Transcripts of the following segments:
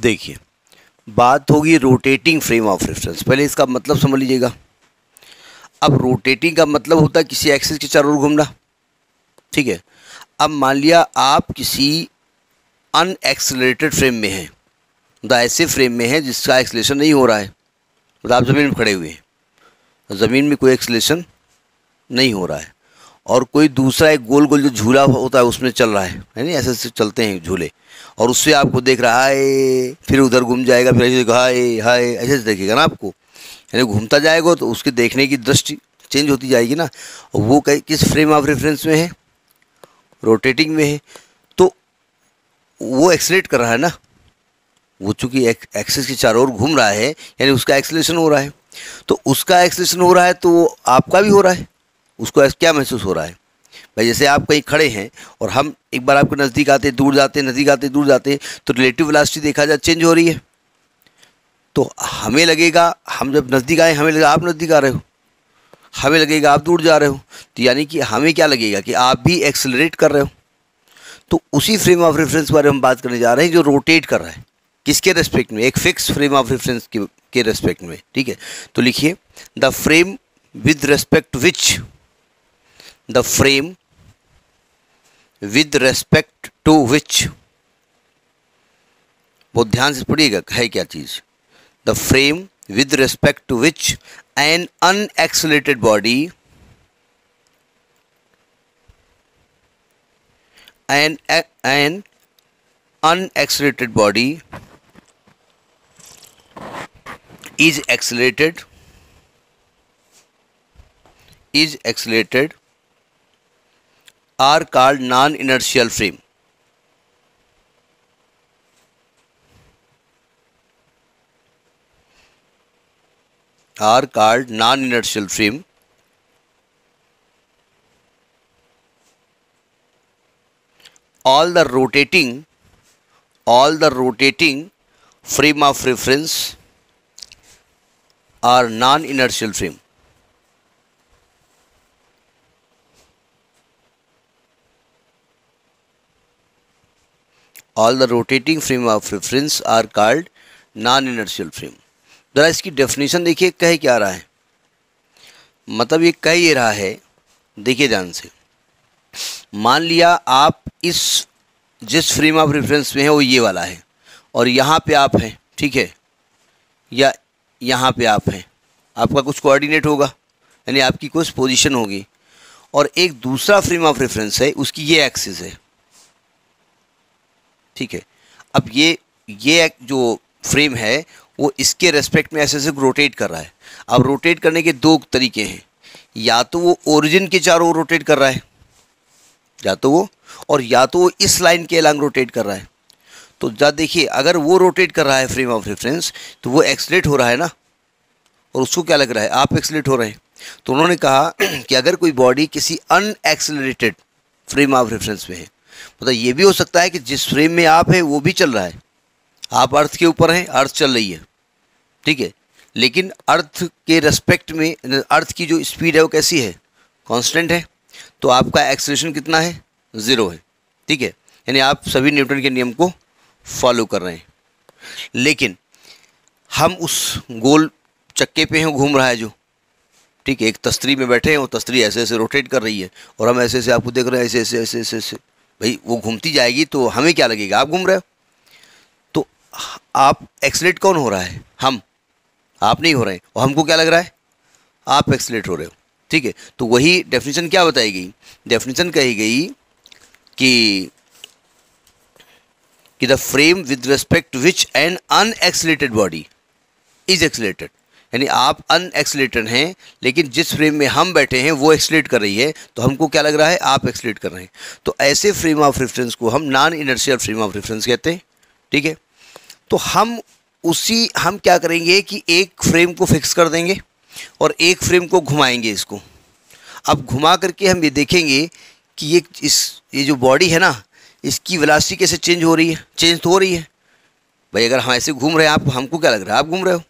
देखिए बात होगी रोटेटिंग फ्रेम ऑफ रेफरेंस पहले इसका मतलब समझ लीजिएगा अब रोटेटिंग का मतलब होता है किसी एक्सिस के चारों ओर घूमना ठीक है अब मान लिया आप किसी अनएक्सलेटेड फ्रेम में हैं मतलब ऐसे फ्रेम में हैं जिसका एक्सलेशन नहीं हो रहा है मतलब आप ज़मीन में खड़े हुए हैं ज़मीन में कोई एक्सलेशन नहीं हो रहा है और कोई दूसरा एक गोल गोल जो झूला होता है उसमें चल रहा है यानी ऐसे ऐसे चलते हैं झूले और उससे आपको देख रहा है फिर उधर घूम जाएगा फिर ऐसे हाय हाय ऐसे ऐसे देखेगा ना आपको यानी घूमता जाएगा तो उसके देखने की दृष्टि चेंज होती जाएगी ना और वो किस फ्रेम ऑफ रेफरेंस में है रोटेटिंग में है तो वो एक्सलेट कर रहा है ना वो चूँकि एक, एक्सेस के चारों ओर घूम रहा है यानी उसका एक्सलेशन हो रहा है तो उसका एक्सलेशन हो रहा है तो आपका भी हो रहा है उसको ऐसा क्या महसूस हो रहा है भाई जैसे आप कहीं खड़े हैं और हम एक बार आपके नज़दीक आते दूर जाते नज़दीक आते दूर जाते तो रिलेटिव वेलोसिटी देखा जाए चेंज हो रही है तो हमें लगेगा हम जब नज़दीक आए हमें लगेगा आप नज़दीक आ रहे हो हमें लगेगा आप दूर जा रहे हो तो यानी कि हमें क्या लगेगा कि आप भी एक्सेलरेट कर रहे हो तो उसी फ्रेम ऑफ रेफरेंस बारे में हम बात करने जा रहे हैं जो रोटेट कर रहा है किसके रेस्पेक्ट में एक फिक्स फ्रेम ऑफ रेफरेंस के रेस्पेक्ट में ठीक है तो लिखिए the frame with respect which the frame with respect to which वो ध्यान से पढ़िएगा है क्या चीज the frame with respect to which an unaccelerated body an an unaccelerated body is accelerated is accelerated are called non-inertial frame. are called non-inertial frame all the rotating all the rotating frame of reference are non-inertial frame all the rotating frame of reference are called non inertial frame ज़रा इसकी definition देखिए कह क्या रहा है मतलब ये कह ये रहा है देखिए ध्यान से मान लिया आप इस जिस फ्रेम ऑफ रेफरेंस में है वो ये वाला है और यहाँ पे आप हैं ठीक है या यहाँ पे आप हैं आपका कुछ कोऑर्डिनेट होगा यानी आपकी कुछ पोजीशन होगी और एक दूसरा फ्रेम ऑफ रेफरेंस है उसकी ये एक्सिस है ठीक है अब ये ये जो फ्रेम है वो इसके रेस्पेक्ट में ऐसे ऐसे रोटेट कर रहा है अब रोटेट करने के दो तरीके हैं या तो वो ओरिजिन के चारों रोटेट कर रहा है या तो वो और या तो वो इस लाइन के अलांग रोटेट कर रहा है तो जब देखिए अगर वो रोटेट कर रहा है फ्रेम ऑफ रेफरेंस तो वो एक्सलेट हो रहा है ना और उसको क्या लग रहा है आप एक्सलेट हो रहे हैं तो उन्होंने कहा कि अगर कोई बॉडी किसी अनएक्सलेटेड फ्रेम ऑफ रेफरेंस में है मतलब ये भी हो सकता है कि जिस फ्रेम में आप हैं वो भी चल रहा है आप अर्थ के ऊपर हैं अर्थ चल रही है ठीक है लेकिन अर्थ के रेस्पेक्ट में अर्थ की जो स्पीड है वो कैसी है कांस्टेंट है तो आपका एक्सलेशन कितना है ज़ीरो है ठीक है यानी आप सभी न्यूटन के नियम को फॉलो कर रहे हैं लेकिन हम उस गोल चक्के पे हैं घूम रहा है जो ठीक है एक तस्तरी में बैठे हैं वो तस्तरी ऐसे ऐसे रोटेट कर रही है और हम ऐसे ऐसे आपको देख रहे हैं ऐसे ऐसे ऐसे ऐसे ऐसे भाई वो घूमती जाएगी तो हमें क्या लगेगा आप घूम रहे हो तो आप एक्सलेट कौन हो रहा है हम आप नहीं हो रहे हैं और हमको क्या लग रहा है आप एक्सलेट हो रहे हो ठीक है तो वही डेफिनेशन क्या बताई गई डेफिनेशन कही गई कि कि the frame with respect which an unaccelerated body is accelerated यानी आप अन एक्सलेटर हैं लेकिन जिस फ्रेम में हम बैठे हैं वो एक्सलेट कर रही है तो हमको क्या लग रहा है आप एक्सलेट कर रहे हैं तो ऐसे फ्रेम ऑफ रेफरेंस को हम non inertial frame of reference कहते हैं ठीक है तो हम उसी हम क्या करेंगे कि एक फ्रेम को फिक्स कर देंगे और एक फ्रेम को घुमाएंगे इसको अब घुमा करके हम ये देखेंगे कि ये इस ये जो बॉडी है ना इसकी वेलासिटी कैसे चेंज हो रही है चेंज तो हो रही है भाई अगर हम ऐसे घूम रहे हैं आप हमको क्या लग रहा है आप घूम रहे हो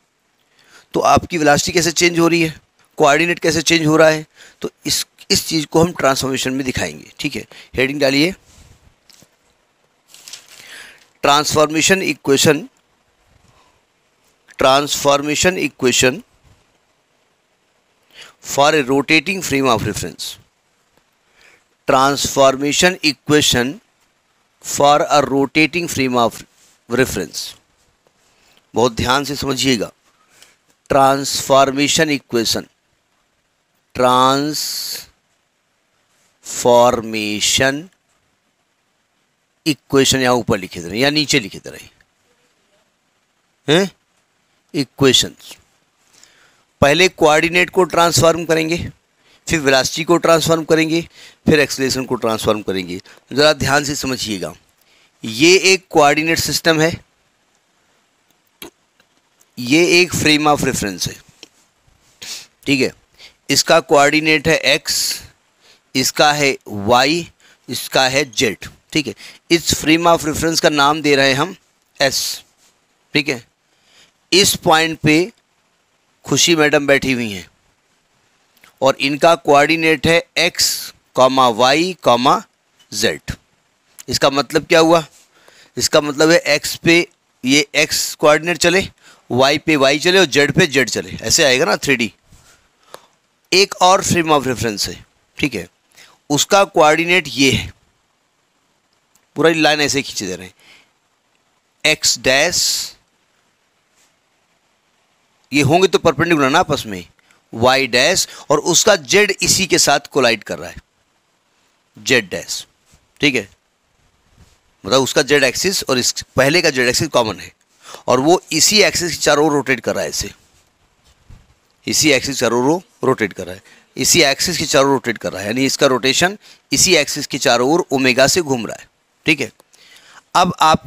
तो आपकी वेलासिटी कैसे चेंज हो रही है कोऑर्डिनेट कैसे चेंज हो रहा है तो इस इस चीज़ को हम ट्रांसफॉर्मेशन में दिखाएंगे ठीक है हेडिंग डालिए transformation equation transformation equation for a rotating frame of reference transformation equation for a rotating frame of reference बहुत ध्यान से समझिएगा ट्रांसफॉर्मेशन इक्वेशन ट्रांसफॉर्मेशन इक्वेशन यहाँ ऊपर लिखे दे रहे हैं या नीचे लिखे दे रहे हैं इक्वेशन पहले कोऑर्डिनेट को ट्रांसफॉर्म करेंगे फिर वेलासिटी को ट्रांसफॉर्म करेंगे फिर एक्सलेशन को ट्रांसफॉर्म करेंगे ज़रा ध्यान से समझिएगा ये एक कोऑर्डिनेट सिस्टम है ये एक फ्रेम ऑफ रेफरेंस है ठीक है इसका कोऑर्डिनेट है एक्स इसका है वाई इसका है जेड ठीक है इस फ्रेम ऑफ रेफरेंस का नाम दे रहे हैं हम एस ठीक है इस पॉइंट पे खुशी मैडम बैठी हुई हैं और इनका कोऑर्डिनेट है X comma Y comma Z इसका मतलब क्या हुआ इसका मतलब है एक्स पे ये एक्स कोऑर्डिनेट चले वाई पे वाई चले और जेड पे जेड चले ऐसे आएगा ना थ्री एक और फ्रेम ऑफ रेफरेंस है ठीक है उसका कोऑर्डिनेट ये है पूरा लाइन ऐसे खींचे दे रहे हैं एक्स डैश ये होंगे तो परपेंडिकुलर ना आपस में वाई डैश और उसका जेड इसी के साथ कोलाइड कर रहा है जेड डैश ठीक है मतलब उसका जेड एक्सिस और इस पहले का जेड एक्सिस कॉमन है और वो इसी एक्सिस की चारों रोटेट कर रहा है इसे इसी एक्सिस चारों ओर रोटेट कर रहा है इसी एक्सिस की चारों रोटेट कर रहा है यानी इसका रोटेशन इसी एक्सिस की चारों ओर ओमेगा से घूम रहा है ठीक है अब आप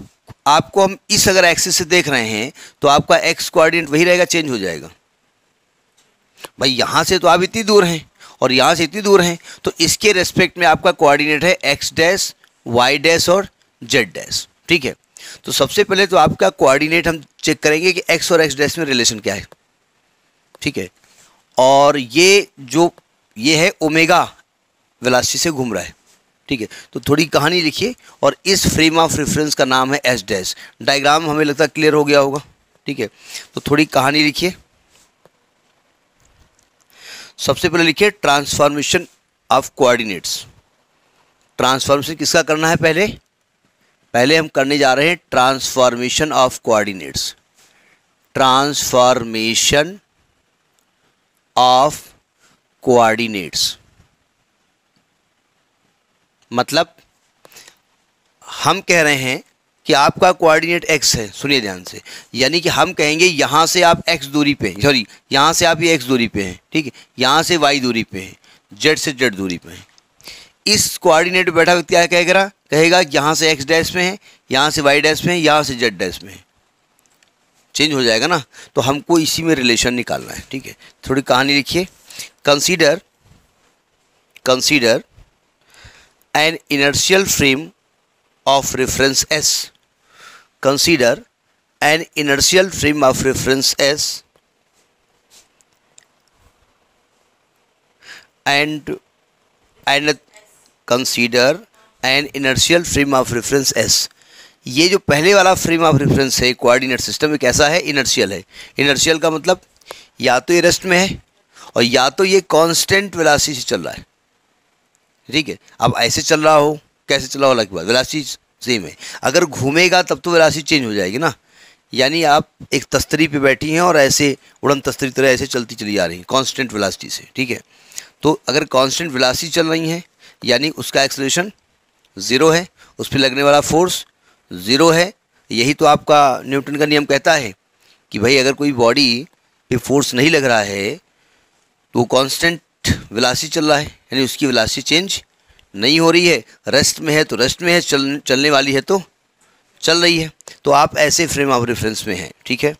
आपको हम इस अगर एक्सिस से देख रहे हैं तो आपका एक्स कोऑर्डिनेट वही रहेगा चेंज हो जाएगा भाई यहां से तो आप इतनी दूर हैं और यहां से इतनी दूर हैं तो इसके रेस्पेक्ट में आपका कोऑर्डिनेट है एक्स डैश वाई डैश और जेड डैश ठीक है तो सबसे पहले तो आपका कोऑर्डिनेट हम चेक करेंगे कि एक्स और एक्स डैश में रिलेशन क्या है ठीक है और ये जो ये है ओमेगा वेलासिटी से घूम रहा है ठीक है तो थोड़ी कहानी लिखिए और इस फ्रेम ऑफ रेफरेंस का नाम है एस डैश डायग्राम हमें लगता है क्लियर हो गया होगा ठीक है तो थोड़ी कहानी लिखिए सबसे पहले लिखिए ट्रांसफॉर्मेशन ऑफ कोऑर्डिनेट्स ट्रांसफॉर्मेशन किसका करना है पहले पहले हम करने जा रहे हैं transformation of coordinates transformation of coordinates मतलब हम कह रहे हैं कि आपका कोऑर्डिनेट एक्स है सुनिए ध्यान से यानी कि हम कहेंगे यहाँ से आप एक्स दूरी पे हैं सॉरी यहाँ से आप ये एक्स दूरी पे हैं ठीक है यहाँ से वाई दूरी पे हैं जेड से जेड दूरी पे हैं इस कोऑर्डिनेट पर बैठा व्यक्ति क्या कह रहा कहेगा कि यहाँ से एक्स डैश में है यहाँ से वाई डैश में है यहाँ से जेड डैश में है चेंज हो जाएगा ना तो हमको इसी में रिलेशन निकालना है ठीक है थोड़ी कहानी लिखिए consider consider an inertial frame of reference S consider an inertial frame of reference S and and consider and inertial frame of reference S ये जो पहले वाला फ्रेम ऑफ रेफरेंस है कोऑर्डिनेट सिस्टम एक कैसा है इनर्शियल है इनर्शियल का मतलब या तो ये रेस्ट में है और या तो ये कांस्टेंट वेलासी से चल रहा है ठीक है अब ऐसे चल रहा हो कैसे चला हो अलग बात वेलासी सेम है अगर घूमेगा तब तो वेलासी चेंज हो जाएगी ना यानी आप एक तस्तरी पे बैठी हैं और ऐसे उड़न तस्तरी तरह ऐसे चलती चली जा रही हैं कांस्टेंट वेलासिटी से ठीक है तो अगर कांस्टेंट वेलासिटी चल रही हैं यानी उसका एक्सलेशन ज़ीरो है उस पर लगने वाला फोर्स ज़ीरो है यही तो आपका न्यूटन का नियम कहता है कि भाई अगर कोई बॉडी पे फोर्स नहीं लग रहा है तो वो कांस्टेंट विलासी चल रहा है यानी उसकी विलासी चेंज नहीं हो रही है रेस्ट में है तो रेस्ट में है चल चलने वाली है तो चल रही है तो आप ऐसे फ्रेम ऑफ रेफरेंस में हैं ठीक है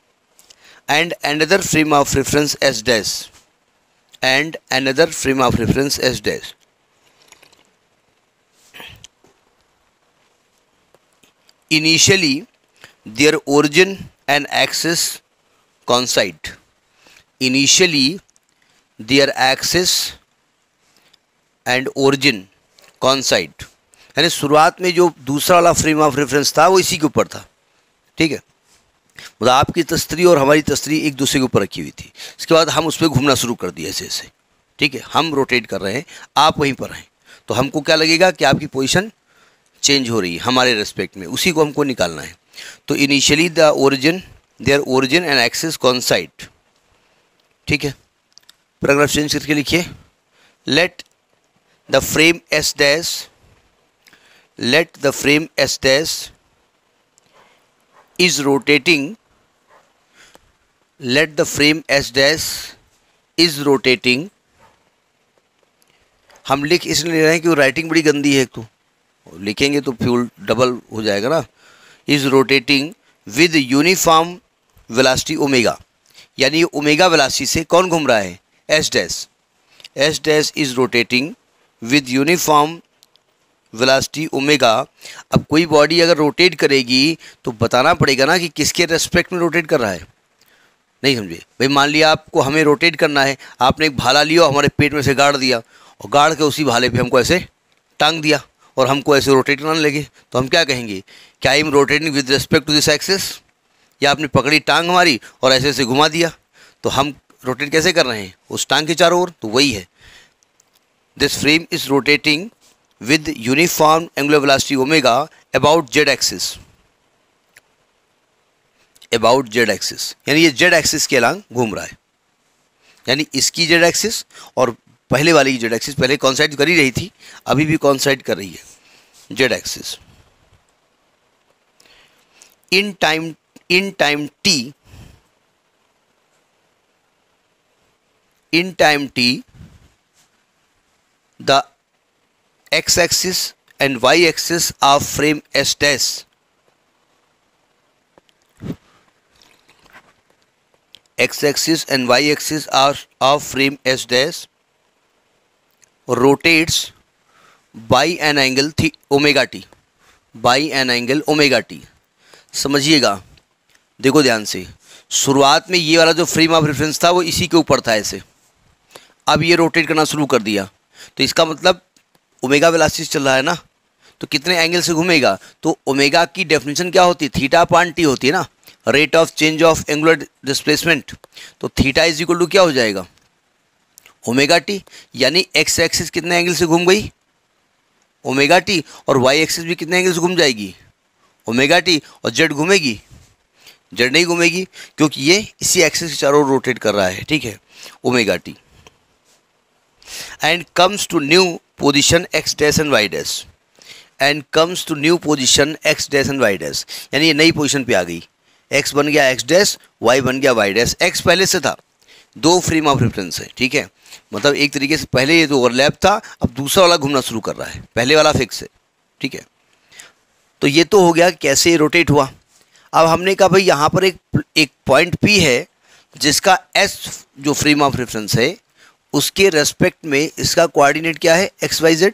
and and other frame of reference S dash and other frame of reference S dash initially their origin and axis coincide initially their axis and origin coincide यानी शुरुआत में जो दूसरा वाला फ्रेम ऑफ रेफरेंस था वो इसी के ऊपर था ठीक है मतलब आपकी तस्तरी और हमारी तस्त्री एक दूसरे के ऊपर रखी हुई थी इसके बाद हम उस पर घूमना शुरू कर दिया ऐसे ऐसे ठीक है हम रोटेट कर रहे हैं आप वहीं पर हैं तो हमको क्या लगेगा कि आपकी पोजिशन चेंज हो रही है हमारे रेस्पेक्ट में उसी को हमको निकालना है तो initially the origin their origin and axes coincide ठीक है पैराग्राफ चेंज करके लिखिए let the frame S dash let the frame S dash is rotating let the frame S dash is rotating हम लिख इसलिए ले रहे हैं कि वो राइटिंग बड़ी गंदी है एक तो लिखेंगे तो फ्यूल डबल हो जाएगा ना is rotating with uniform velocity omega यानी ओमेगा वेलासिटी से कौन घूम रहा है S dash S dash is rotating with uniform velocity omega अब कोई बॉडी अगर रोटेट करेगी तो बताना पड़ेगा ना कि किसके रेस्पेक्ट में रोटेट कर रहा है नहीं समझे भाई मान लिया आपको हमें रोटेट करना है आपने एक भाला लिया हमारे पेट में से गाड़ दिया और गाड़ के उसी भाले पे हमको ऐसे टांग दिया और हमको ऐसे रोटेट कराने लगे तो हम क्या कहेंगे क्या I am rotating with respect to this axis या आपने पकड़ी टांग हमारी और ऐसे ऐसे घुमा दिया तो हम रोटेट कैसे कर रहे हैं उस टांग के चारों ओर तो वही है this frame is rotating with uniform angular velocity omega about Z axis about Z axis यानी ये जेड एक्सिस के अलांग घूम रहा है यानी इसकी जेड एक्सिस और पहले वाली जेड एक्सिस पहले कॉन्साइड कर ही रही थी अभी भी कॉन्साइड कर रही है Z axis in time in time T in time T the X axis and Y axis of frame S dash X axis and Y axis are of frame S dash rotates by an angle theta omega T by an angle omega T समझिएगा देखो ध्यान से शुरुआत में ये वाला जो frame of reference था वो इसी के ऊपर था ऐसे अब ये रोटेट करना शुरू कर दिया तो इसका मतलब ओमेगा वेलासिटी चल रहा है ना तो कितने एंगल से घूमेगा तो ओमेगा की डेफिनेशन क्या होती है थीटा पान टी होती है ना rate of change of angular displacement तो थीटा इज इक्वल टू क्या हो जाएगा ओमेगा टी यानी एक्स एक्सिस कितने एंगल से घूम गई ओमेगा टी और वाई एक्सिस भी कितने एंगल से घूम जाएगी ओमेगा टी और जेड घूमेगी जेड नहीं घूमेगी क्योंकि ये इसी एक्सिस के चारों रोटेट कर रहा है ठीक है omega T and comes to new position X dash and Y dash and comes to new position X dash and Y dash यानी ये नई पोजिशन पर आ गई एक्स बन गया एक्स डैश वाई बन गया वाई डैश एक्स पहले से था दो फ्रीम ऑफ रेफरेंस है ठीक है मतलब एक तरीके से पहले ये जो ओवरलैप था अब दूसरा वाला घूमना शुरू कर रहा है पहले वाला फिक्स है ठीक है तो ये तो हो गया कैसे रोटेट हुआ अब हमने कहा भाई यहाँ पर एक एक पॉइंट पी है जिसका एस जो फ्रेम ऑफ रेफरेंस है उसके रेस्पेक्ट में इसका कोऑर्डिनेट क्या है एक्स वाई जेड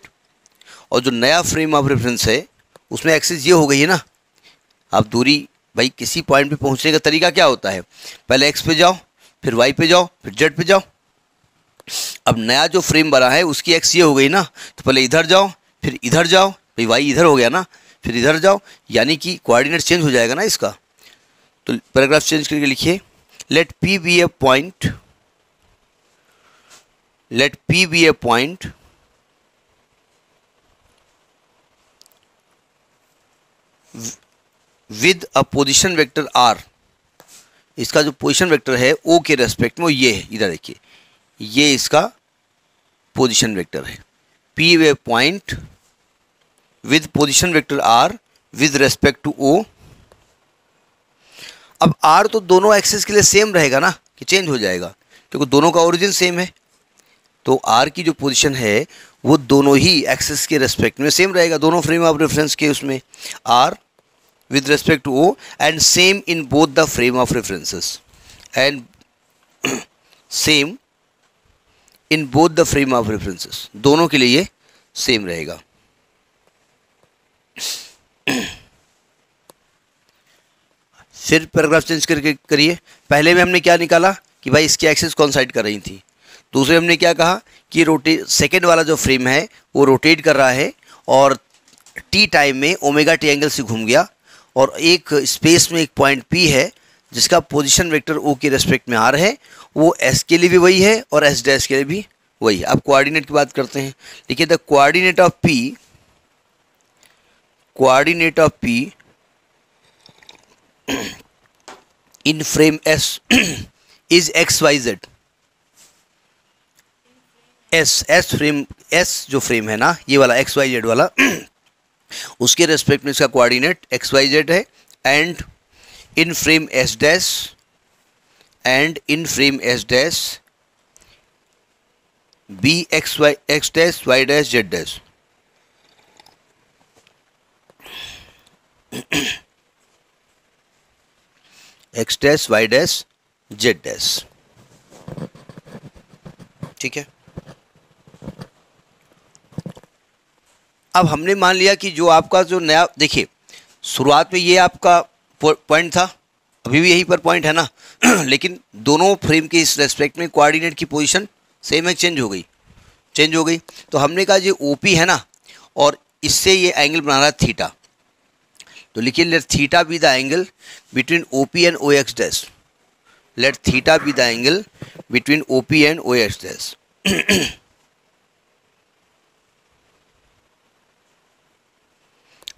और जो नया फ्रेम ऑफ रेफरेंस है उसमें एक्सेस ये हो गई है ना अब दूरी भाई किसी पॉइंट पे पहुँचने का तरीका क्या होता है पहले एक्स पे जाओ फिर वाई पे जाओ फिर जेड पे जाओ अब नया जो फ्रेम बना है उसकी एक्स ये हो गई ना तो पहले इधर जाओ फिर इधर जाओ भाई वाई इधर हो गया ना फिर इधर जाओ यानी कि कोऑर्डिनेट चेंज हो जाएगा ना इसका तो पैराग्राफ चेंज करके लिखिए let P be a point let P be a point with a position vector R इसका जो पोजिशन वेक्टर है ओ के रेस्पेक्ट में वो ये है इधर देखिए ये इसका पोजीशन वेक्टर है P be point with position vector R with respect to O अब आर तो दोनों एक्सेस के लिए सेम रहेगा ना कि चेंज हो जाएगा क्योंकि दोनों का ओरिजिन सेम है तो आर की जो पोजीशन है वो दोनों ही एक्सेस के रेस्पेक्ट में सेम रहेगा दोनों फ्रेम ऑफ रेफरेंस के उसमें R with respect to O and same in both the frame of references and same in both the frame of references दोनों के लिए ये सेम रहेगा फिर पैराग्राफ चेंज करके करिए पहले में हमने क्या निकाला कि भाई इसकी एक्सेस कौन साइड कर रही थी दूसरे हमने क्या कहा कि रोटे सेकेंड वाला जो फ्रेम है वो रोटेट कर रहा है और टी टाइम में ओमेगा टी एंगल से घूम गया और एक स्पेस में एक पॉइंट पी है जिसका पोजीशन वेक्टर ओ के रेस्पेक्ट में आर है वो एस के लिए भी वही है और एस डैश के लिए भी वही है अब कोऑर्डिनेट की बात करते हैं देखिए the coordinate of P coordinate of P in frame S is X Y Z S S frame S जो फ्रेम है ना ये वाला एक्स वाई जेड वाला उसके रेस्पेक्ट में इसका कोऑर्डिनेट एक्स वाई जेड है and in frame S dash and in frame S dash be X Y X dash Y dash Z dash X dash Y dash Z dash ठीक है अब हमने मान लिया कि जो आपका जो नया देखिए शुरुआत में ये आपका पॉइंट था अभी भी यही पर पॉइंट है ना लेकिन दोनों फ्रेम के इस रेस्पेक्ट में कोऑर्डिनेट की पोजीशन सेम है चेंज हो गई चेंज हो गई तो हमने कहा ये ओ है ना और इससे ये एंगल बना रहा थीटा तो लिखिए let theta be the angle between O P and O X dash let theta be the angle between O P and O X dash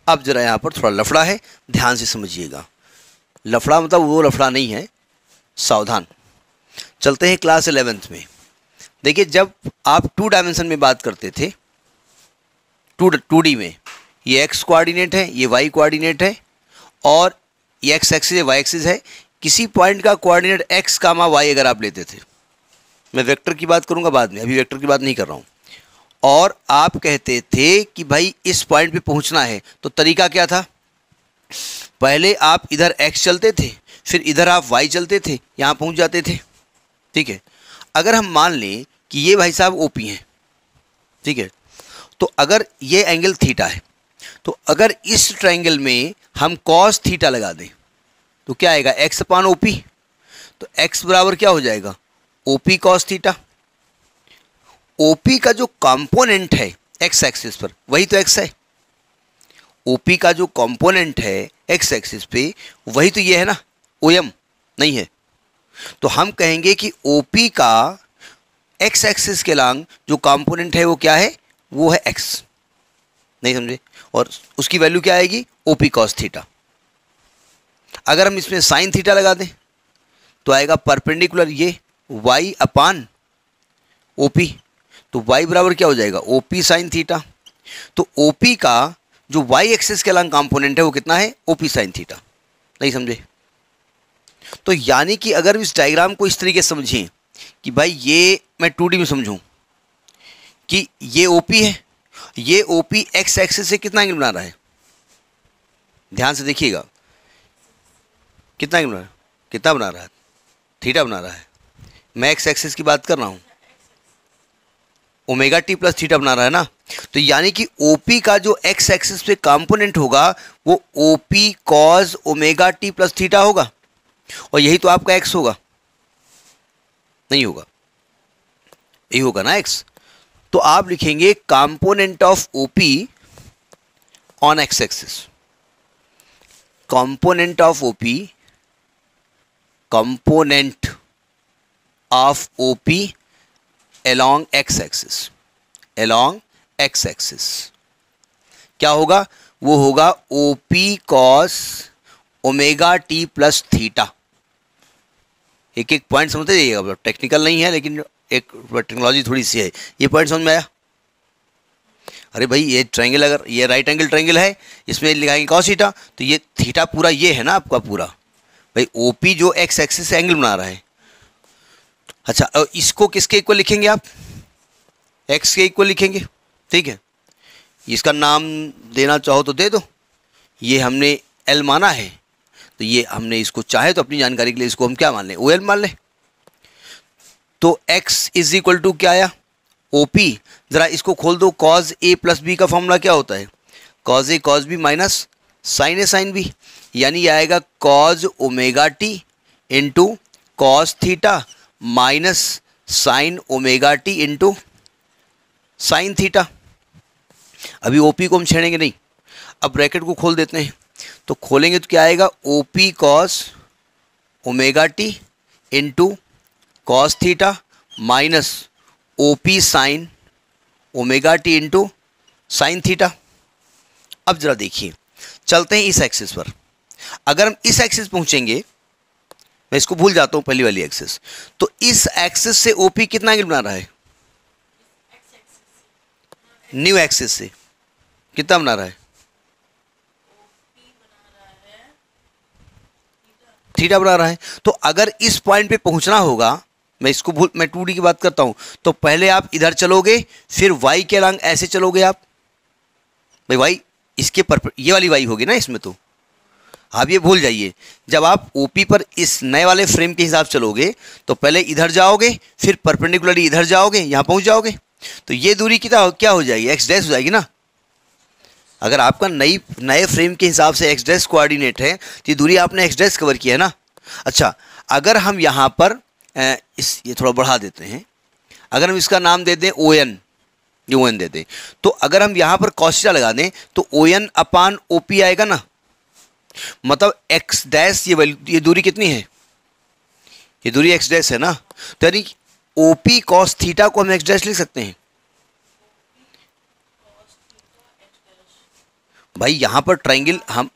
अब जरा यहाँ पर थोड़ा लफड़ा है ध्यान से समझिएगा लफड़ा मतलब वो लफड़ा नहीं है सावधान चलते हैं क्लास एलेवेंथ में देखिए जब आप टू डायमेंशन में बात करते थे टू टू डी में ये एक्स कोऑर्डिनेट है ये वाई कोऑर्डिनेट है और ये एक्स एक्सिस है वाई एक्सिस है किसी पॉइंट का कोऑर्डिनेट एक्स कामा वाई अगर आप लेते थे मैं वेक्टर की बात करूंगा बाद में अभी वेक्टर की बात नहीं कर रहा हूँ और आप कहते थे कि भाई इस पॉइंट पे पहुँचना है तो तरीका क्या था पहले आप इधर एक्स चलते थे फिर इधर आप वाई चलते थे यहाँ पहुँच जाते थे ठीक है अगर हम मान लें कि ये भाई साहब ओ पी हैं ठीक है तो अगर ये एंगल थीटा है तो अगर इस ट्राइंगल में हम कॉस थीटा लगा दें तो क्या आएगा एक्स अपान ओ पी तो एक्स बराबर क्या हो जाएगा O P cos theta O P का जो कंपोनेंट है एक्स एक्सिस पर वही तो एक्स है ओपी का जो कंपोनेंट है एक्स एक्सिस पे वही तो ये है ना ओ एम नहीं है तो हम कहेंगे कि ओपी का एक्स एक्सिस के लांग जो कंपोनेंट है वो क्या है वो है एक्स नहीं समझे और उसकी वैल्यू क्या आएगी ओपी कॉस थीटा अगर हम इसमें साइन थीटा लगा दें तो आएगा परपेंडिकुलर ये वाई अपान ओ पी तो वाई बराबर क्या हो जाएगा ओपी साइन थीटा तो ओ पी का जो वाई एक्सिस के अलांग कॉम्पोनेंट है वो कितना है ओपी साइन थीटा नहीं समझे तो यानी कि अगर इस डायग्राम को इस तरीके से कि भाई ये मैं टू में समझूँ कि ये ओपी है ये ओपी एक्स एक्सिस से कितना एंगल बना रहा है ध्यान से देखिएगा कितना एंगल बना रहा है कितना बना रहा है थीटा बना रहा है मैं एक्स एक्सिस की बात कर रहा हूँ ओमेगा टी प्लस थीटा बना रहा है ना तो यानी कि ओपी का जो एक्स एक्सिस पे कंपोनेंट होगा वो OP cos omega T plus theta होगा और यही तो आपका एक्स होगा नहीं होगा यही होगा ना एक्स तो आप लिखेंगे component of OP on X axis component of OP component component of O P along x axis along x axis क्या होगा वो होगा O P cos omega T plus theta एक एक पॉइंट समझते जाइएगा टेक्निकल नहीं है लेकिन एक टेक्नोलॉजी थोड़ी सी है ये पॉइंट समझ में आया अरे भाई ये ट्रायंगल अगर ये राइट एंगल ट्रायंगल है इसमें लिखाएंगे कॉस थीटा तो ये थीटा पूरा ये है ना आपका पूरा भाई ओ पी जो एक्स एक्सिस एंगल बना रहा है अच्छा और इसको किसके इक्वल लिखेंगे आप एक्स के इक्वल लिखेंगे ठीक है इसका नाम देना चाहो तो दे दो ये हमने एल माना है तो ये हमने इसको चाहे तो अपनी जानकारी के लिए इसको हम क्या मान लें ओ एल मान लें तो एक्स इज इक्वल टू क्या आया ओ पी ज़रा इसको खोल दो कॉज ए प्लस बी का फॉर्मूला क्या होता है cos A cos B minus sine A sine B यानी आएगा cos omega T into cos theta minus sine omega T into sine theta अभी ओपी को हम छेड़ेंगे नहीं अब ब्रैकेट को खोल देते हैं तो खोलेंगे तो क्या आएगा O P cos omega T into cos theta minus O P sine omega T into sine theta अब ज़रा देखिए चलते हैं इस एक्सिस पर अगर हम इस एक्सिस पहुँचेंगे मैं इसको भूल जाता हूँ पहली वाली एक्सेस तो इस एक्सेस से ओपी कितना एंगल बना रहा है न्यू एक्सेस से कितना बना रहा है थीटा बना रहा है तो अगर इस पॉइंट पे पहुंचना होगा मैं इसको भूल मैं टू की बात करता हूं तो पहले आप इधर चलोगे फिर वाई के रंग ऐसे चलोगे आप भाई वाई इसके पर ये वाली वाई होगी ना इसमें तो आप ये भूल जाइए जब आप ओपी पर इस नए वाले फ्रेम के हिसाब चलोगे तो पहले इधर जाओगे फिर परपेंडिकुलरली इधर जाओगे यहाँ पहुँच जाओगे तो ये दूरी कितना तो क्या हो जाएगी एक्स डैश हो जाएगी ना अगर आपका नई नए फ्रेम के हिसाब से एक्स डैश कोआर्डिनेट है तो ये दूरी आपने एक्स डैश कवर किया है ना अच्छा अगर हम यहाँ पर इस ये थोड़ा बढ़ा देते हैं अगर हम इसका नाम दे दें ओ एन ये ओ एन दे दें तो अगर हम यहाँ पर कॉस्टा लगा दें तो ओ एन अपान ओ पी आएगा ना मतलब x डैश ये ये दूरी कितनी है ये दूरी x डैश है ना तो यानी ओ पी कॉस थीटा को हम x डैश लिख सकते हैं भाई यहाँ पर ट्राइंगल हम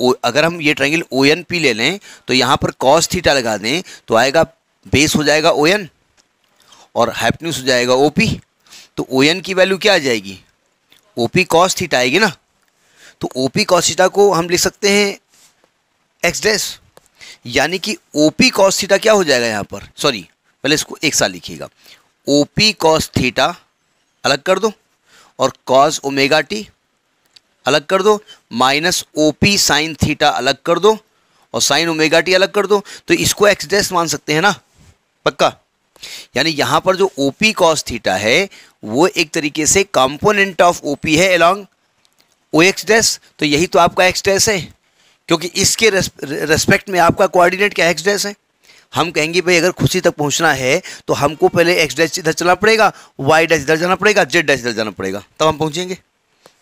ओ, अगर हम ये ट्राइंगल ओ एन पी ले लें तो यहाँ पर कॉस थीटा लगा दें तो आएगा बेस हो जाएगा ओ एन और हैपनिस हो जाएगा ओ पी तो ओ एन की वैल्यू क्या आ जाएगी ओ पी कॉस थीटा आएगी ना तो ओ पी कॉसिटा को हम लिख सकते हैं एक्स डैश यानी कि ओ पी कॉस थीटा क्या हो जाएगा यहाँ पर सॉरी पहले इसको एक साथ लिखिएगा ओ पी कॉस थीटा अलग कर दो और कॉस ओमेगा टी अलग कर दो minus O P sine theta अलग कर दो और साइन ओमेगा टी अलग कर दो तो इसको एक्स डैश मान सकते हैं ना पक्का यानी यहाँ पर जो ओ पी कॉस थीटा है वो एक तरीके से कंपोनेंट ऑफ ओ पी है अलॉन्ग ओ एक्स डैस तो यही तो आपका एक्स डैस है क्योंकि इसके रेस्पेक्ट में आपका कोऑर्डिनेट क्या एक्स डैस है हम कहेंगे भाई अगर खुशी तक पहुंचना है तो हमको पहले एक्स डैश इधर चलना पड़ेगा वाई डैश इधर जाना पड़ेगा जेड डैश इधर जाना पड़ेगा तब हम पहुंचेंगे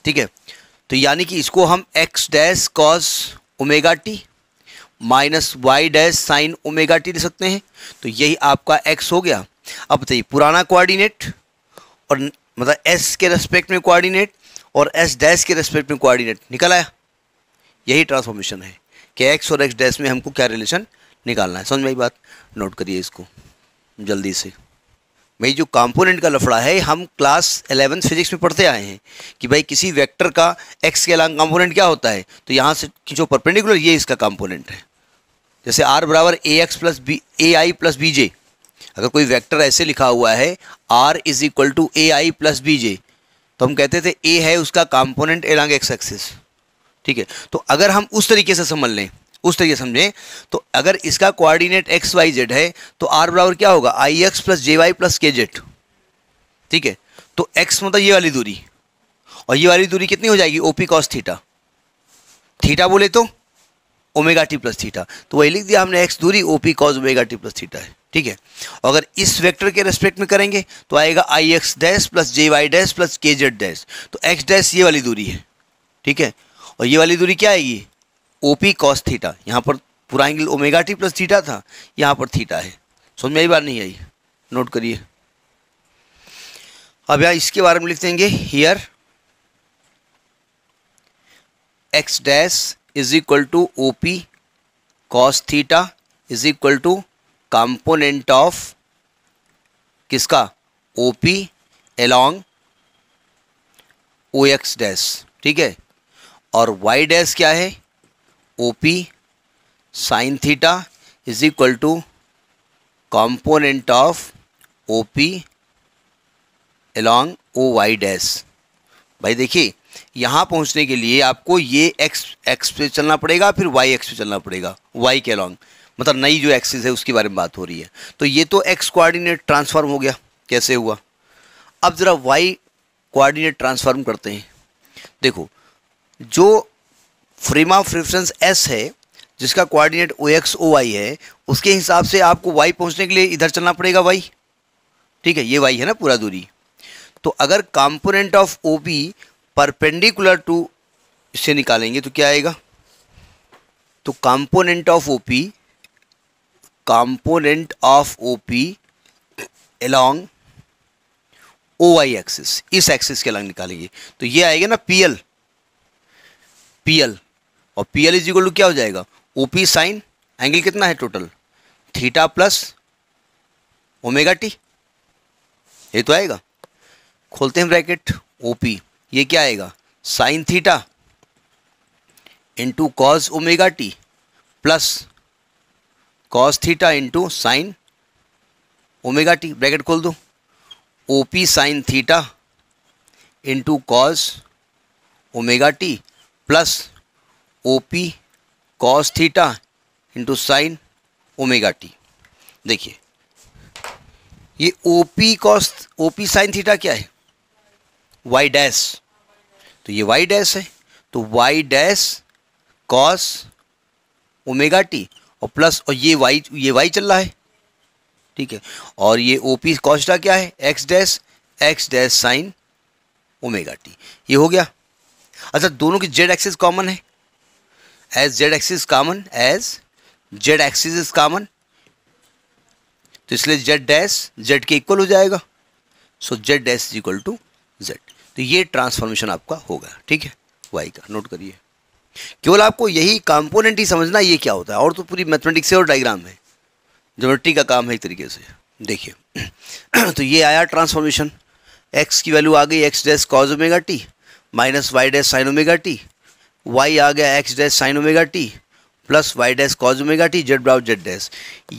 ठीक है तो यानी कि इसको हम X dash cos omega T minus Y dash sine omega T दे सकते हैं तो यही आपका एक्स हो गया अब बताइए पुराना कोऑर्डिनेट और मतलब एस के रेस्पेक्ट में कोऑर्डिनेट और एस डैश के रेस्पेक्ट में कोऑर्डिनेट निकल आया यही ट्रांसफॉर्मेशन है कि एक्स और एक्स डैश में हमको क्या रिलेशन निकालना है समझ में बात नोट करिए इसको जल्दी से भाई जो कंपोनेंट का लफड़ा है हम क्लास एलेवन फिजिक्स में पढ़ते आए हैं कि भाई किसी वेक्टर का एक्स के अलांग कंपोनेंट क्या होता है तो यहाँ से जो परपेंडिकुलर ये इसका कंपोनेंट है जैसे आर बराबर A X plus B A I plus B J अगर कोई वेक्टर ऐसे लिखा हुआ है R is equal to A I plus B J तो हम कहते थे ए है उसका कॉम्पोनेंट एलॉन्ग एक्स एक्सिस ठीक है तो अगर हम उस तरीके से समझ लें उस तरीके समझें तो अगर इसका कोऑर्डिनेट एक्स वाई जेड है तो आर बराबर क्या होगा I X plus J Y plus K Z ठीक है तो एक्स मतलब ये वाली दूरी और ये वाली दूरी कितनी हो जाएगी ओपी कॉस थीटा थीटा बोले तो ओमेगा टी प्लस थीटा तो वही लिख दिया हमने एक्स दूरी OP cos omega T plus theta है ठीक है अगर इस वेक्टर के रेस्पेक्ट में करेंगे तो आएगा I X dash plus J Y dash plus K Z dash तो एक्स डैश ये वाली दूरी है ठीक है और ये वाली दूरी क्या आएगी ओ पी कॉस थीटा यहाँ पर पूरा angle omega T plus theta था यहाँ पर थीटा है समझ में आई बार नहीं आई नोट करिए अब यहाँ इसके बारे में लिख देंगे here X dash is equal to O P cos theta is equal to component of किसका OP along O X dash ठीक है और वाई डैश क्या है OP sine theta is equal to component of OP along O Y dash भाई देखिए यहां पहुंचने के लिए आपको ये एक्स एक्स पे चलना पड़ेगा फिर वाई एक्स पे चलना पड़ेगा वाई के अलॉन्ग मतलब नई जो एक्सिस है उसके बारे में बात हो रही है तो ये तो एक्स कोऑर्डिनेट ट्रांसफॉर्म हो गया कैसे हुआ अब ज़रा वाई कोऑर्डिनेट ट्रांसफॉर्म करते हैं देखो जो फ्रेम ऑफ रेफरेंस एस है जिसका coordinate O X O Y है उसके हिसाब से आपको वाई पहुंचने के लिए इधर चलना पड़ेगा वाई ठीक है ये वाई है ना पूरा दूरी तो अगर component of O P perpendicular to इससे निकालेंगे तो क्या आएगा तो component of O P component of OP along OY axis इस एक्सिस के अलग निकालेंगे तो ये आएगा ना PL PL और PL इज इक्वल टू क्या हो जाएगा OP साइन एंगल कितना है total theta plus omega T ये तो आएगा खोलते हैं ब्रैकेट ओपी ये क्या आएगा sine theta into cos omega T plus cos theta into sine omega T bracket खोल दो O P sine theta into cos omega T plus O P cos theta into sine omega T देखिए ये O P cos O P sine theta क्या है Y dash तो ये Y dash है तो Y dash cos omega T और plus और ये वाई ये वाई चल रहा है ठीक है और ये ओ पी कॉस्टा क्या है X dash X dash sine omega T ये हो गया अच्छा दोनों की जेड एक्सिस कॉमन है as Z axis common as Z axis is common तो इसलिए जेड डैश जेड के इक्वल हो जाएगा so Z dash is equal to Z तो ये ट्रांसफॉर्मेशन आपका होगा ठीक है वाई का नोट करिए केवल आपको यही कंपोनेंट ही समझना ये क्या होता है और तो पूरी मैथमेटिक्स है और डायग्राम है ज्योमेट्री का काम है एक तरीके से देखिए तो ये आया ट्रांसफॉर्मेशन एक्स की वैल्यू आ गई X dash cos omega T minus Y dash sine omega T Y आ गया X dash sine omega T plus Y dash cos omega T Z ब्राउ जेड डैश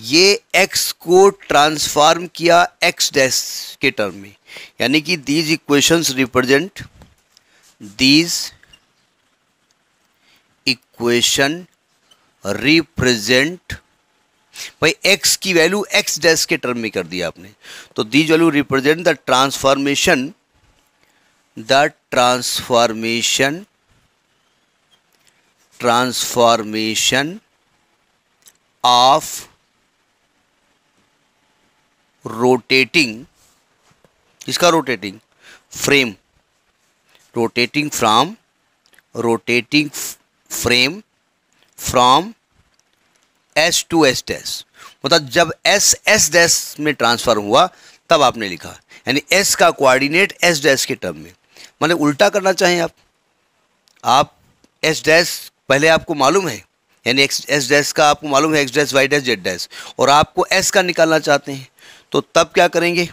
ये एक्स को ट्रांसफार्म किया X dash के term में यानी कि these equations represent these equation represent भाई एक्स की वैल्यू एक्स डैश के टर्म में कर दिया आपने तो these value represent the transformation the transformation transformation of rotating इसका rotating frame rotating from rotating frame from S to S dash मतलब जब एस एस डैश में ट्रांसफ़र हुआ तब आपने लिखा यानी एस का कोऑर्डिनेट एस डैश के टर्म में मतलब उल्टा करना चाहें आप आप एस डैश पहले आपको मालूम है यानी एक्स एस डैश का आपको मालूम है X dash Y dash Z dash और आपको एस का निकालना चाहते हैं तो तब क्या करेंगे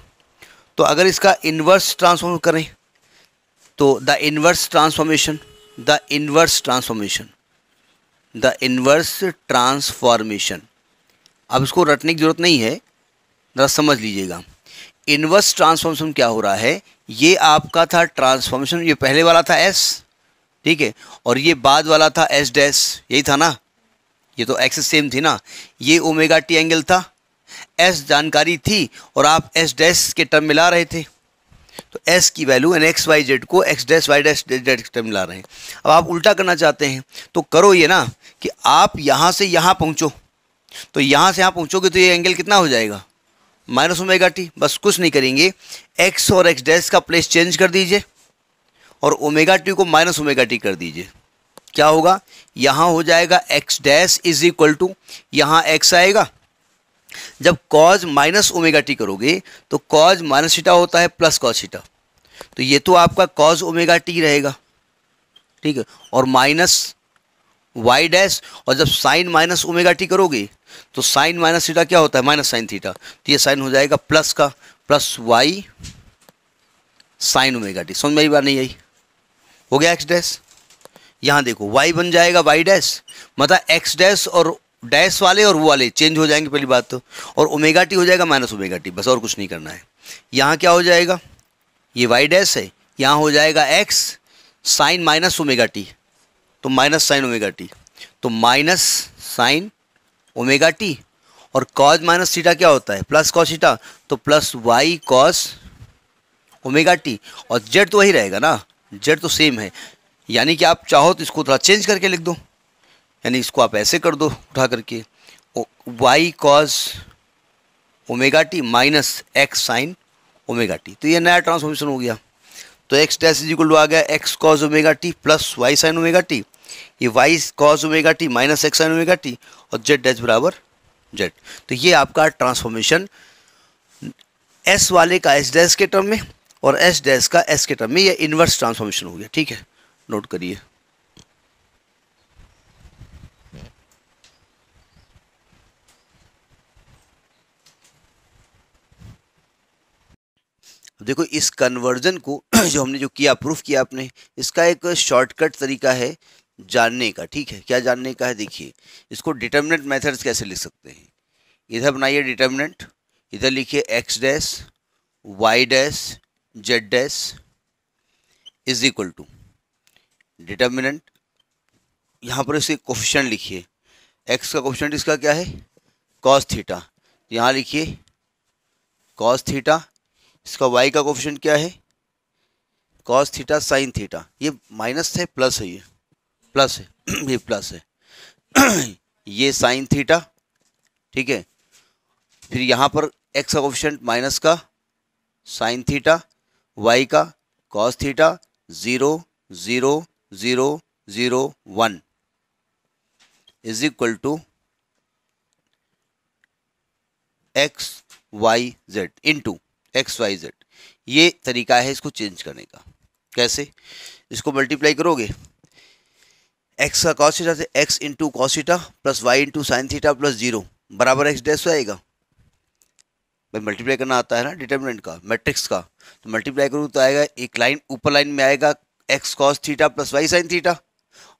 तो अगर इसका इन्वर्स ट्रांसफॉर्म करें तो the inverse transformation the inverse transformation the inverse transformation अब इसको रटने की ज़रूरत नहीं है ज़रा समझ लीजिएगा इनवर्स ट्रांसफॉर्मेशन क्या हो रहा है ये आपका था ट्रांसफॉर्मेशन ये पहले वाला था एस ठीक है और ये बाद वाला था एस डैस यही था ना ये तो एक्सेस सेम थी ना ये ओमेगा टी एंगल था एस जानकारी थी और आप एस डैस के टर्म मिला रहे थे तो एस की value in X Y Z को X dash Y dash Z X ला रहे हैं अब आप उल्टा करना चाहते हैं तो करो ये ना कि आप यहाँ से यहाँ पहुँचो तो यहाँ से यहाँ पहुँचोगे तो ये एंगल कितना हो जाएगा माइनस ओमेगा टी बस कुछ नहीं करेंगे एक्स और एक्स डैश का प्लेस चेंज कर दीजिए और ओमेगा टी को माइनस ओमेगा टी कर दीजिए क्या होगा यहाँ हो जाएगा X dash is equal to यहाँ एक्स आएगा जब कॉज माइनस ओमेगा टी करोगे तो कॉज माइनस सीटा होता है प्लस कॉज सीटा तो ये तो आपका कॉज ओमेगा टी रहेगा ठीक है और माइनस वाई डैश और जब साइन माइनस ओमेगा टी करोगे तो साइन माइनस सीटा क्या होता है माइनस साइन थीटा तो ये साइन हो जाएगा प्लस का plus Y sine omega T समझ में आई बात नहीं आई हो गया एक्स डैश यहाँ देखो वाई बन जाएगा वाई डैश मतलब एक्स डैश और डैश वाले और वो वाले चेंज हो जाएंगे पहली बात तो और ओमेगा टी हो जाएगा माइनस ओमेगा टी बस और कुछ नहीं करना है यहाँ क्या हो जाएगा ये वाई डैश है यहाँ हो जाएगा X sine minus omega T तो माइनस साइन ओमेगा टी तो माइनस साइन ओमेगा टी और कॉज माइनस सीटा क्या होता है प्लस कॉस सीटा तो plus Y cos omega T और जेड तो वही रहेगा ना जेड तो सेम है यानी कि आप चाहो तो इसको थोड़ा चेंज करके लिख दो यानी इसको आप ऐसे कर दो उठा करके Y cos omega T minus X sine omega T तो ये नया ट्रांसफॉर्मेशन हो गया तो X dash is equal to आ गया X cos omega T plus Y sine omega T ये Y cos omega T minus X sine omega T और जेड डैश बराबर जेड तो ये आपका ट्रांसफॉर्मेशन एस वाले का एस डैश के टर्म में और एस डैश का एस के टर्म में ये इन्वर्स ट्रांसफॉर्मेशन हो गया ठीक है नोट करिए तो देखो इस कन्वर्जन को जो हमने जो किया प्रूफ किया आपने इसका एक शॉर्टकट तरीका है जानने का ठीक है क्या जानने का है देखिए इसको डिटर्मिनेंट मेथड्स कैसे लिख सकते हैं इधर बनाइए डिटर्मिनेंट इधर लिखिए X dash Y dash Z dash is equal to determinant यहाँ पर इसके क्वेश्चन लिखिए एक्स का क्वेश्चन इसका क्या है कॉस थीटा यहाँ लिखिए कॉस थीटा इसका वाई का कोफिशन क्या है कॉस थीटा साइन थीटा ये माइनस है प्लस है ये प्लस है ये प्लस है ये साइन थीटा ठीक है फिर यहाँ पर एक्स का कोफिशन माइनस का साइन थीटा वाई का cos theta zero zero zero zero one is equal to X Y Z into X Y Z ये तरीका है इसको चेंज करने का कैसे इसको मल्टीप्लाई करोगे एक्स का कॉसिटा से X into cos theta plus Y into sine theta plus zero बराबर एक्स डैस आएगा भाई मल्टीप्लाई करना आता है ना डिटर्मिनेंट का मैट्रिक्स का तो मल्टीप्लाई करूँ तो आएगा एक लाइन ऊपर लाइन में आएगा X cos theta plus Y sine theta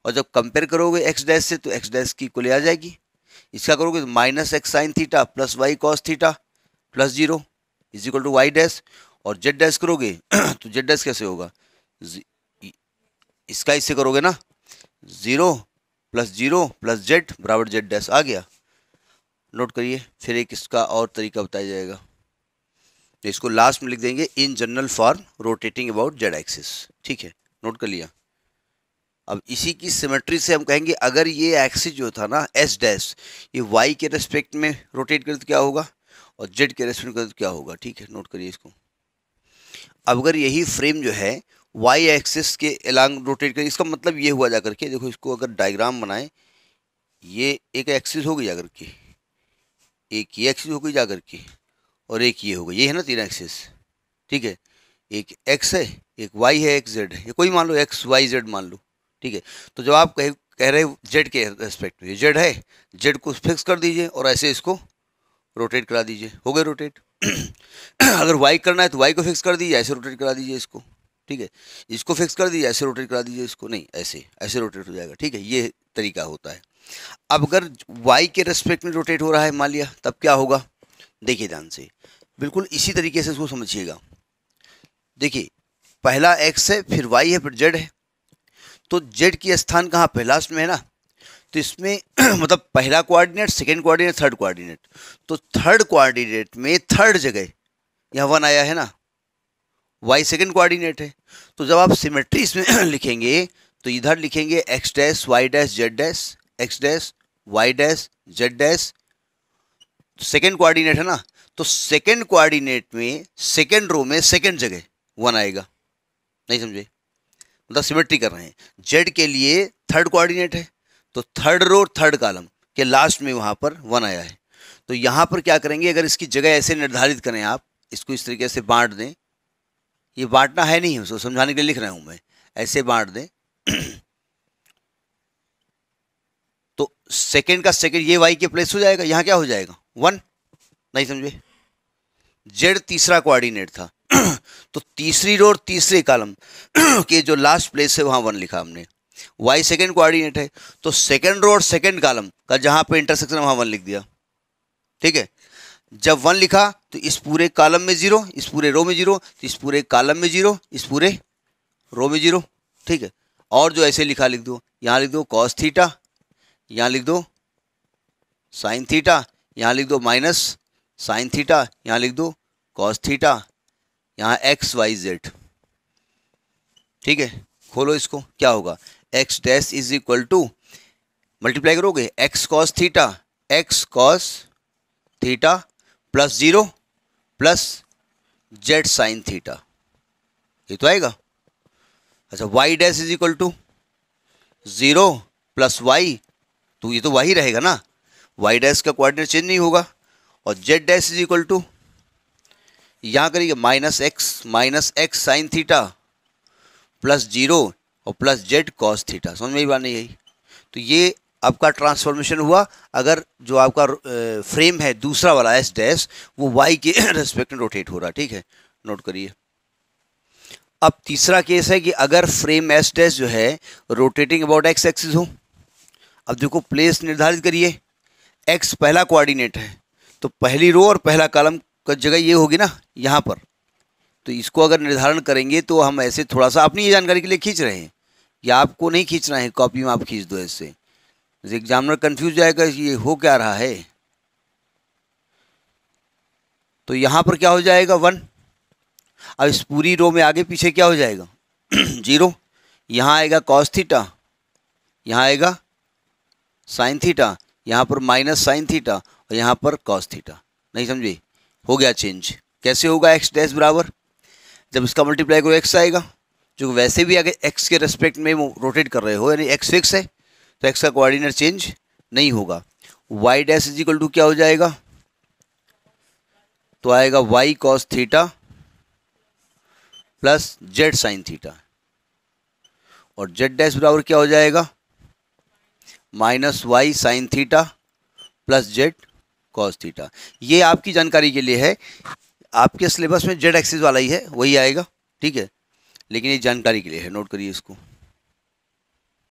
और जब कंपेयर करोगे एक्स डैस से तो एक्स डैस की ले आ जाएगी इसका करोगे तो minus X sine theta plus Y cos theta plus zero is equal to Y dash और जेड डैश करोगे तो जेड डैश कैसे होगा इसका इससे करोगे ना zero plus zero plus Z बराबर जेड डैश आ गया नोट करिए फिर एक इसका और तरीका बताया जाएगा तो इसको लास्ट में लिख देंगे in general form rotating about Z axis ठीक है नोट कर लिया अब इसी की सिमेट्री से हम कहेंगे अगर ये एक्सिस जो था ना एस डैश ये वाई के रेस्पेक्ट में रोटेट करे तो क्या होगा और जेड के रेस्पेक्ट में क्या होगा ठीक है नोट करिए इसको अब अगर यही फ्रेम जो है वाई एक्सिस के एलांग रोटेट करें इसका मतलब ये हुआ जा करके देखो इसको अगर डायग्राम बनाएं ये एक एक्सिस हो गई जा करके एक ये एक्सिस हो गई जा करके और एक ये हो गई ये है ना तीन एक्सिस ठीक है एक एक्स है एक वाई है एक जेड है ये कोई मान लो एक्स वाई जेड मान लो ठीक है तो जब आप कह कह रहे जेड के रेस्पेक्ट में जेड है जेड को फिक्स कर दीजिए और ऐसे इसको रोटेट करा दीजिए हो गए रोटेट अगर वाई करना है तो वाई को फिक्स कर दीजिए ऐसे रोटेट करा दीजिए इसको ठीक है इसको फिक्स कर दीजिए ऐसे रोटेट करा दीजिए इसको नहीं ऐसे ऐसे रोटेट हो जाएगा ठीक है ये तरीका होता है अब अगर वाई के रेस्पेक्ट में रोटेट हो रहा है मान लिया तब क्या होगा देखिए ध्यान से बिल्कुल इसी तरीके से इसको समझिएगा देखिए पहला एक्स है फिर वाई है फिर जेड है तो जेड की स्थान कहाँ पे लास्ट में है ना तो इसमें मतलब पहला coordinate second coordinate third coordinate तो थर्ड कोऑर्डिनेट में थर्ड जगह यह वन आया है ना वाई सेकंड कोऑर्डिनेट है तो जब आप सिमेट्री इसमें लिखेंगे तो इधर लिखेंगे X dash Y dash Z dash X dash Y dash Z dash second coordinate है ना तो सेकेंड कोऑर्डिनेट में सेकेंड रो में सेकेंड जगह वन आएगा नहीं समझे मतलब सिमेट्री कर रहे हैं जेड के लिए थर्ड कोऑर्डिनेट है तो थर्ड रो और थर्ड कॉलम के लास्ट में वहाँ पर वन आया है तो यहाँ पर क्या करेंगे अगर इसकी जगह ऐसे निर्धारित करें आप इसको इस तरीके से बांट दें ये बांटना है नहीं उसको समझाने के लिए लिख रहा हूँ मैं ऐसे बांट दें तो सेकेंड का सेकेंड ये वाई के प्लेस हो जाएगा यहाँ क्या हो जाएगा वन नहीं समझे जेड तीसरा कोऑर्डिनेट था तो तीसरी रो और तीसरे कॉलम के जो लास्ट प्लेस है वहाँ वन लिखा हमने वाई सेकेंड कोऑर्डिनेट है तो सेकेंड रो और सेकेंड कालम का जहां पे इंटरसेक्शन वहां वन लिख दिया ठीक है जब वन लिखा तो इस पूरे कालम में जीरो इस पूरे रो में जीरो तो इस पूरे कालम में जीरो इस पूरे रो में जीरो ठीक है और जो ऐसे लिखा लिख दो यहां लिख दो कॉस थीटा यहां लिख दो साइन थीटा यहां लिख दो माइनस साइन थीटा यहां लिख दो कॉस थीटा यहां एक्स वाई जेड ठीक है खोलो इसको क्या होगा X dash is equal to multiply करोगे X cos theta X cos theta plus zero plus Z sine theta ये तो आएगा अच्छा Y dash is equal to zero plus Y तो ये तो वाई रहेगा ना वाई डैश का कोऑर्डिनेट चेंज नहीं होगा और Z dash is equal to यहाँ करिए minus x minus X sine theta plus zero और प्लस जेड कॉस थीटा समझ में ही बात नहीं आई तो ये आपका ट्रांसफॉर्मेशन हुआ अगर जो आपका फ्रेम है दूसरा वाला एस डैश वो वाई के रेस्पेक्ट में रोटेट हो रहा है ठीक है नोट करिए अब तीसरा केस है कि अगर फ्रेम एस डैश जो है रोटेटिंग अबाउट एक्स एक्सिस हो अब देखो प्लेस निर्धारित करिए एक्स पहला कोऑर्डिनेट है तो पहली रो और पहला कॉलम का जगह ये होगी ना यहाँ पर तो इसको अगर निर्धारण करेंगे तो हम ऐसे थोड़ा सा अपनी ये जानकारी के लिए खींच रहे हैं या आपको नहीं खींचना है कॉपी में आप खींच दो ऐसे एग्जामिनर कंफ्यूज जाएगा ये हो क्या रहा है तो यहां पर क्या हो जाएगा वन अब इस पूरी रो में आगे पीछे क्या हो जाएगा जीरो यहां आएगा कॉस थीटा यहां आएगा साइन थीटा यहां पर माइनस साइन थीटा और यहां पर कॉस थीटा नहीं समझे हो गया चेंज कैसे होगा एक्स डैश बराबर जब इसका मल्टीप्लाई करो एक्स आएगा जो वैसे भी अगर एक्स के रेस्पेक्ट में रोटेट कर रहे हो यानी एक्स फिक्स है तो एक्स का कोऑर्डिनेट चेंज नहीं होगा Y dash is equal to क्या हो जाएगा तो आएगा Y cos theta plus Z sine theta और जेड डैश बराबर क्या हो जाएगा minus Y sine theta plus Z cos theta ये आपकी जानकारी के लिए है आपके सिलेबस में जेड एक्सिस वाला ही है वही आएगा ठीक है लेकिन ये जानकारी के लिए है नोट करिए इसको